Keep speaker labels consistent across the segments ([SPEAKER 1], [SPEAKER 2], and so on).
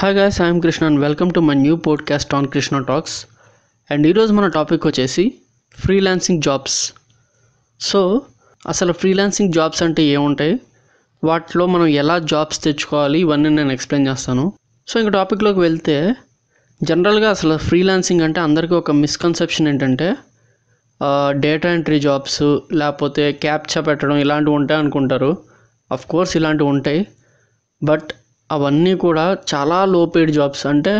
[SPEAKER 1] hi guys I'm Krishna and welcome to my new podcast on Krishna talks and ఈరోజు మన topic వచ్చేసి freelancing jobs so అసలు freelancing jobs అంటే ఏముంటాయి వాటిలో మనం ఎలా జాబ్స్ తెచ్చుకోవాలి ఇవన్నీ నేను ఎక్స్ప్లెయిన్ చేస్తాను సో ఇంకా టాపిక్లోకి వెళ్తే జనరల్గా అసలు ఫ్రీలాన్సింగ్ అంటే అందరికీ ఒక మిస్కన్సెప్షన్ ఏంటంటే డేటా ఎంట్రీ జాబ్స్ లేకపోతే క్యాప్చా పెట్టడం ఇలాంటివి ఉంటాయి అనుకుంటారు అఫ్ కోర్స్ ఇలాంటివి ఉంటాయి బట్ అవన్నీ కూడా చాలా లో పేడ్ జాబ్స్ అంటే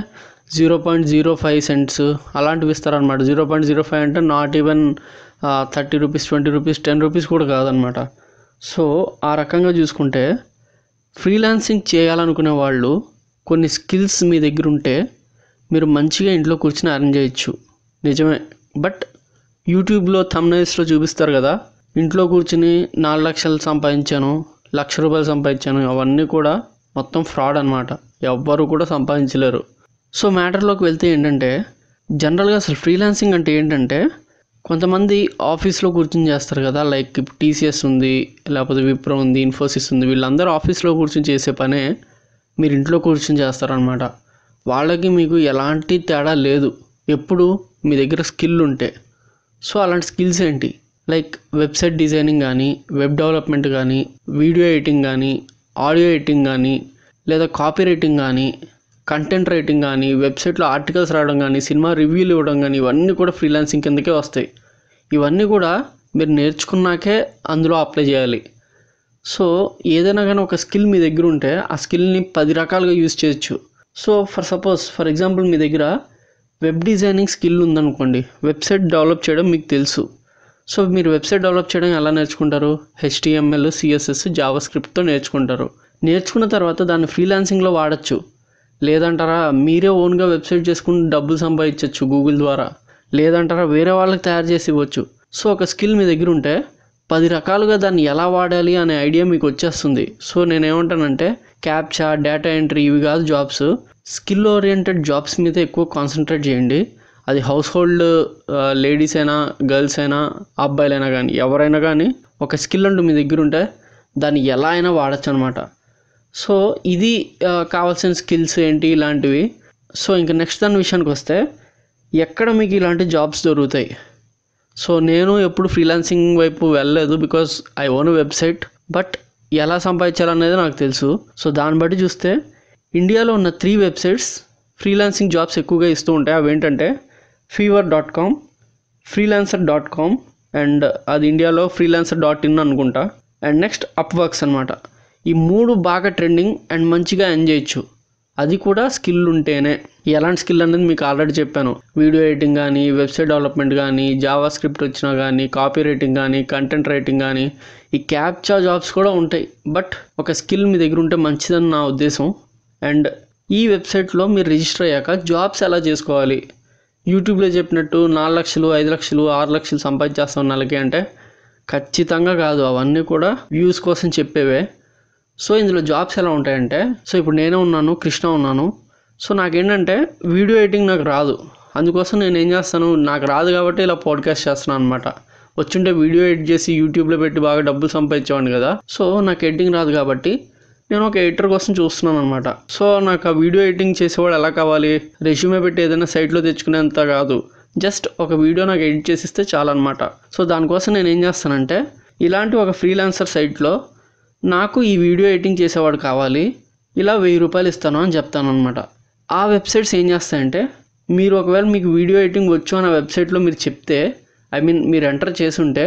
[SPEAKER 1] zero point zero five cents అలాంటివి ఇస్తారనమాట జీరో పాయింట్ జీరో ఫైవ్ అంటే not even thirty rupees twenty rupees ten rupees కూడా కాదనమాట సో ఆ రకంగా చూసుకుంటే ఫ్రీలాన్సింగ్ చేయాలనుకునే వాళ్ళు కొన్ని స్కిల్స్ మీ దగ్గర ఉంటే మీరు మంచిగా ఇంట్లో కూర్చుని అరేంజ్ చేయొచ్చు నిజమే బట్ యూట్యూబ్లో థమ్నైల్స్లో చూపిస్తారు కదా ఇంట్లో కూర్చుని నాలుగు లక్షలు సంపాదించాను లక్ష రూపాయలు సంపాదించాను అవన్నీ కూడా మొత్తం ఫ్రాడ్ అనమాట ఎవ్వరు కూడా సంపాదించలేరు సో మ్యాటర్లోకి వెళ్తే ఏంటంటే జనరల్గా అసలు ఫ్రీలాన్సింగ్ అంటే ఏంటంటే కొంతమంది ఆఫీస్లో కూర్చొని చేస్తారు కదా లైక్ టీసీఎస్ ఉంది లేకపోతే విప్రో ఉంది ఇన్ఫోసిస్ ఉంది వీళ్ళందరూ ఆఫీస్లో కూర్చొని చేసే పనే మీరు ఇంట్లో కూర్చొని చేస్తారనమాట వాళ్ళకి మీకు ఎలాంటి తేడా లేదు ఎప్పుడు మీ దగ్గర స్కిల్ ఉంటే సో అలాంటి స్కిల్స్ ఏంటి లైక్ వెబ్సైట్ డిజైనింగ్ కానీ వెబ్ డెవలప్మెంట్ కానీ వీడియో ఎడిటింగ్ కానీ ఆడియో ఎడిటింగ్ కానీ లేదా కాపీ రైటింగ్ కానీ కంటెంట్ రైటింగ్ కానీ వెబ్సైట్లో ఆర్టికల్స్ రావడం కానీ సినిమా రివ్యూలు ఇవ్వడం కానీ ఇవన్నీ కూడా ఫ్రీలాన్సింగ్ కిందకే వస్తాయి ఇవన్నీ కూడా మీరు నేర్చుకున్నాకే అందులో అప్లై చేయాలి సో ఏదైనా కానీ ఒక స్కిల్ మీ దగ్గర ఉంటే ఆ స్కిల్ని పది రకాలుగా యూజ్ చేయొచ్చు so for suppose for example మీ దగ్గర వెబ్ డిజైనింగ్ స్కిల్ ఉందనుకోండి వెబ్సైట్ డెవలప్ చేయడం మీకు తెలుసు సో మీరు వెబ్సైట్ డెవలప్ చేయడం ఎలా నేర్చుకుంటారు హెచ్టిఎంఎల్ సిఎస్ఎస్ జావా స్క్రిప్ట్తో నేర్చుకుంటారు నేర్చుకున్న తర్వాత దాన్ని ఫ్రీలాన్సింగ్లో వాడచ్చు లేదంటారా మీరే ఓన్గా వెబ్సైట్ చేసుకుని డబ్బులు సంపాదించవచ్చు గూగుల్ ద్వారా లేదంటారా వేరే వాళ్ళకి తయారు చేసి ఇవ్వచ్చు సో ఒక స్కిల్ మీ దగ్గర ఉంటే పది రకాలుగా దాన్ని ఎలా వాడాలి అనే ఐడియా మీకు వచ్చేస్తుంది సో నేనేమంటానంటే క్యాప్చా డేటా ఎంట్రీ ఇవి కాదు జాబ్స్ స్కిల్ ఓరియంటెడ్ జాబ్స్ మీద ఎక్కువ కాన్సన్ట్రేట్ చేయండి అది హౌస్ హోల్డ్ లేడీస్ అయినా గర్ల్స్ అయినా అబ్బాయిలైనా కానీ ఎవరైనా కానీ ఒక స్కిల్ అంటూ మీ దగ్గర ఉంటే దాన్ని ఎలా అయినా వాడచ్చు అనమాట సో ఇది కావాల్సిన స్కిల్స్ ఏంటి ఇలాంటివి సో ఇంకా నెక్స్ట్ దాని విషయానికి వస్తే ఎక్కడ మీకు ఇలాంటి జాబ్స్ దొరుకుతాయి సో నేను ఎప్పుడు ఫ్రీలాన్సింగ్ వైపు వెళ్ళలేదు because I own website but ఎలా సంపాదించాలనేది నాకు తెలుసు సో దాన్ని బట్టి చూస్తే ఇండియాలో ఉన్న త్రీ వెబ్సైట్స్ ఫ్రీలాన్సింగ్ జాబ్స్ ఎక్కువగా ఇస్తూ ఉంటాయి అవి ఏంటంటే Fiverr dot com freelancer dot com and అది ఇండియాలో ఫ్రీలాన్సర్ డాట్ ఇన్ అనుకుంటా అండ్ నెక్స్ట్ అప్వర్క్స్ అనమాట ఈ మూడు బాగా ట్రెండింగ్ అండ్ మంచిగా ఎన్ చేయొచ్చు అది కూడా స్కిల్ ఉంటేనే ఎలాంటి స్కిల్ అనేది మీకు ఆల్రెడీ చెప్పాను వీడియో ఎడిటింగ్ కానీ వెబ్సైట్ డెవలప్మెంట్ కానీ జావా స్క్రిప్ట్ వచ్చినా కానీ కాపీ రైటింగ్ కానీ కంటెంట్ రైటింగ్ కానీ ఈ క్యాప్చా జాబ్స్ కూడా ఉంటాయి బట్ ఒక స్కిల్ మీ దగ్గర ఉంటే మంచిదని నా ఉద్దేశం అండ్ ఈ వెబ్సైట్లో మీరు రిజిస్టర్ అయ్యాక జాబ్స్ ఎలా చేసుకోవాలి యూట్యూబ్లో చెప్పినట్టు నాలుగు లక్షలు ఐదు లక్షలు ఆరు లక్షలు సంపాదించేస్తాం నెలకి అంటే ఖచ్చితంగా కాదు అవన్నీ కూడా వ్యూస్ కోసం చెప్పేవే సో ఇందులో జాబ్స్ ఎలా ఉంటాయంటే సో ఇప్పుడు నేనే ఉన్నాను కృష్ణ ఉన్నాను సో నాకేంటంటే వీడియో ఎడిటింగ్ నాకు రాదు అందుకోసం నేను ఏం చేస్తాను నాకు రాదు కాబట్టి ఇలా పాడ్కాస్ట్ చేస్తున్నాను అనమాట వచ్చుంటే వీడియో ఎడిట్ చేసి యూట్యూబ్లో పెట్టి బాగా డబ్బులు సంపాదించేవాడిని కదా సో నాకు ఎడిటింగ్ రాదు కాబట్టి నేను ఒక ఎడిటర్ కోసం చూస్తున్నాను అనమాట సో నాకు ఆ వీడియో ఎడిటింగ్ చేసేవాడు ఎలా కావాలి రెజ్యూమే పెట్టి ఏదైనా సైట్లో తెచ్చుకునేంత కాదు జస్ట్ ఒక వీడియో నాకు ఎడిట్ చేసిస్తే చాలన్నమాట సో దానికోసం నేను ఏం చేస్తానంటే ఇలాంటి ఒక ఫ్రీలాన్సర్ సైట్లో నాకు ఈ వీడియో ఎడిటింగ్ చేసేవాడు కావాలి ఇలా వెయ్యి రూపాయలు ఇస్తాను అని చెప్తాను అనమాట ఆ వెబ్సైట్స్ ఏం చేస్తాయంటే మీరు ఒకవేళ మీకు వీడియో ఎడిటింగ్ వచ్చు ఆ వెబ్సైట్లో మీరు చెప్తే ఐ మీన్ మీరు ఎంటర్ చేసి ఉంటే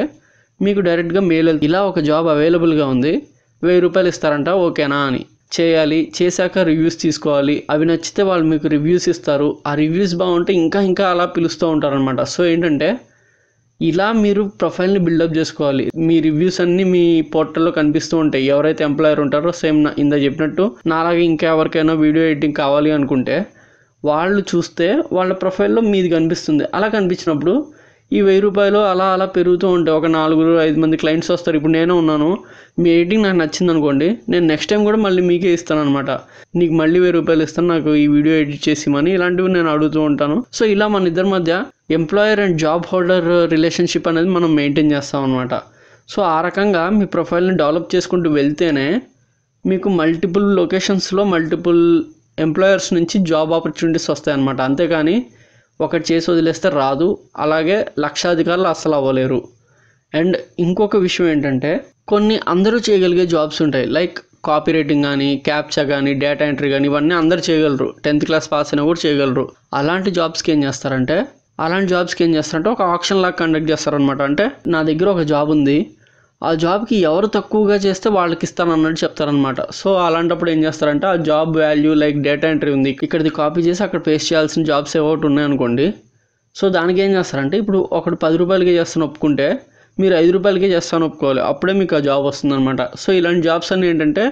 [SPEAKER 1] మీకు డైరెక్ట్గా మెయిల్ ఇలా ఒక జాబ్ అవైలబుల్గా ఉంది వెయ్యి రూపాయలు ఇస్తారంట ఓకేనా అని చేయాలి చేశాక రివ్యూస్ తీసుకోవాలి అవి నచ్చితే వాళ్ళు మీకు రివ్యూస్ ఇస్తారు ఆ రివ్యూస్ బాగుంటే ఇంకా ఇంకా అలా పిలుస్తూ ఉంటారనమాట సో ఏంటంటే ఇలా మీరు ప్రొఫైల్ని బిల్డప్ చేసుకోవాలి మీ రివ్యూస్ అన్నీ మీ పోర్టల్లో కనిపిస్తూ ఉంటాయి ఎవరైతే ఎంప్లాయర్ ఉంటారో సేమ్ ఇందా చెప్పినట్టు నాలాగే ఇంకెవరికైనా వీడియో ఎడిటింగ్ కావాలి అనుకుంటే వాళ్ళు చూస్తే వాళ్ళ ప్రొఫైల్లో మీది కనిపిస్తుంది అలా కనిపించినప్పుడు ఈ వెయ్యి రూపాయలు అలా అలా పెరుగుతూ ఉంటాయి ఒక నాలుగు ఐదు మంది క్లయింట్స్ వస్తారు ఇప్పుడు నేనే ఉన్నాను మీ ఎడిటింగ్ నాకు నచ్చింది అనుకోండి నేను నెక్స్ట్ టైం కూడా మళ్ళీ మీకే ఇస్తాను అనమాట నీకు మళ్ళీ వెయ్యి రూపాయలు ఇస్తాను నాకు ఈ వీడియో ఎడిట్ చేసిమని ఇలాంటివి నేను అడుగుతూ ఉంటాను సో ఇలా మన ఇద్దరి మధ్య employer and job holder relationship అనేది మనం మెయింటైన్ చేస్తాం అనమాట సో ఆ రకంగా మీ ప్రొఫైల్ని డెవలప్ చేసుకుంటూ వెళ్తేనే మీకు మల్టిపుల్ లొకేషన్స్లో మల్టిపుల్ ఎంప్లాయర్స్ నుంచి జాబ్ ఆపర్చునిటీస్ వస్తాయన్నమాట అంతేకాని ఒకటి చేసి వదిలేస్తే రాదు అలాగే లక్షాధికారులు అస్సలు అవ్వలేరు అండ్ ఇంకొక విషయం ఏంటంటే కొన్ని అందరూ చేయగలిగే జాబ్స్ ఉంటాయి లైక్ కాపీ రైటింగ్ కానీ క్యాప్చర్ కానీ డేటా ఎంట్రీ కానీ ఇవన్నీ అందరు చేయగలరు టెన్త్ క్లాస్ పాస్ అయినా కూడా చేయగలరు అలాంటి జాబ్స్కి ఏం చేస్తారంటే అలాంటి జాబ్స్కి ఏం చేస్తారంటే ఒక ఆప్షన్ లాగా కండక్ట్ చేస్తారనమాట అంటే నా దగ్గర ఒక జాబ్ ఉంది ఆ జాబ్కి ఎవరు తక్కువగా చేస్తే వాళ్ళకి ఇస్తాను అన్నట్టు చెప్తారనమాట సో అలాంటప్పుడు ఏం చేస్తారంటే ఆ job value like data entry ఉంది ఇక్కడిది కాపీ చేసి అక్కడ పేస్ట్ చేయాల్సిన జాబ్స్ ఏవోటి ఉన్నాయనుకోండి సో దానికి ఏం చేస్తారంటే ఇప్పుడు ఒకటి పది రూపాయలకి చేస్తాను ఒప్పుకుంటే మీరు ఐదు రూపాయలకే చేస్తాను ఒప్పుకోవాలి అప్పుడే మీకు ఆ జాబ్ వస్తుందన్నమాట సో ఇలాంటి జాబ్స్ అన్నీ ఏంటంటే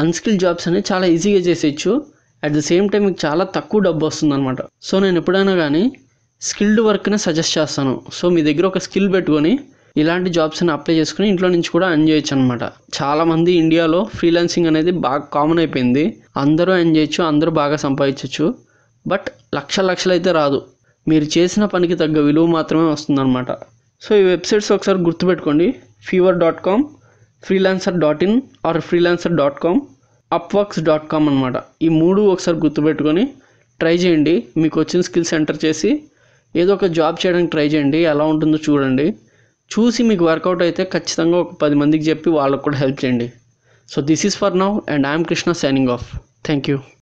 [SPEAKER 1] అన్స్కిల్డ్ జాబ్స్ అనేవి చాలా ఈజీగా చేసేయచ్చు అట్ ద సేమ్ టైం మీకు చాలా తక్కువ డబ్బు వస్తుందన్నమాట సో నేను ఎప్పుడైనా కానీ స్కిల్డ్ వర్క్ని సజెస్ట్ చేస్తాను సో మీ దగ్గర ఒక స్కిల్ పెట్టుకొని ఇలాంటి జాబ్స్ని అప్లై చేసుకుని ఇంట్లో నుంచి కూడా ఎర్న్ చేయొచ్చు అనమాట చాలామంది ఇండియాలో ఫ్రీలాన్సింగ్ అనేది బాగా కామన్ అయిపోయింది అందరూ ఎర్న్ చేయొచ్చు అందరూ బాగా సంపాదించవచ్చు బట్ లక్ష లక్షలు అయితే రాదు మీరు చేసిన పనికి తగ్గ విలువ మాత్రమే వస్తుందన్నమాట సో ఈ వెబ్సైట్స్ ఒకసారి గుర్తుపెట్టుకోండి Fiverr dot com freelancer dot in or freelancer dot com Upworks dot com అనమాట ఈ మూడు ఒకసారి గుర్తుపెట్టుకొని ట్రై చేయండి మీకు వచ్చిన స్కిల్స్ ఎంటర్ చేసి ఏదో ఒక జాబ్ చేయడానికి ట్రై చేయండి ఎలా ఉంటుందో చూడండి చూసి మీకు వర్కౌట్ అయితే ఖచ్చితంగా ఒక పది మందికి చెప్పి వాళ్ళకు కూడా హెల్ప్ చేయండి so this is for now and I'm Krishna signing off thank you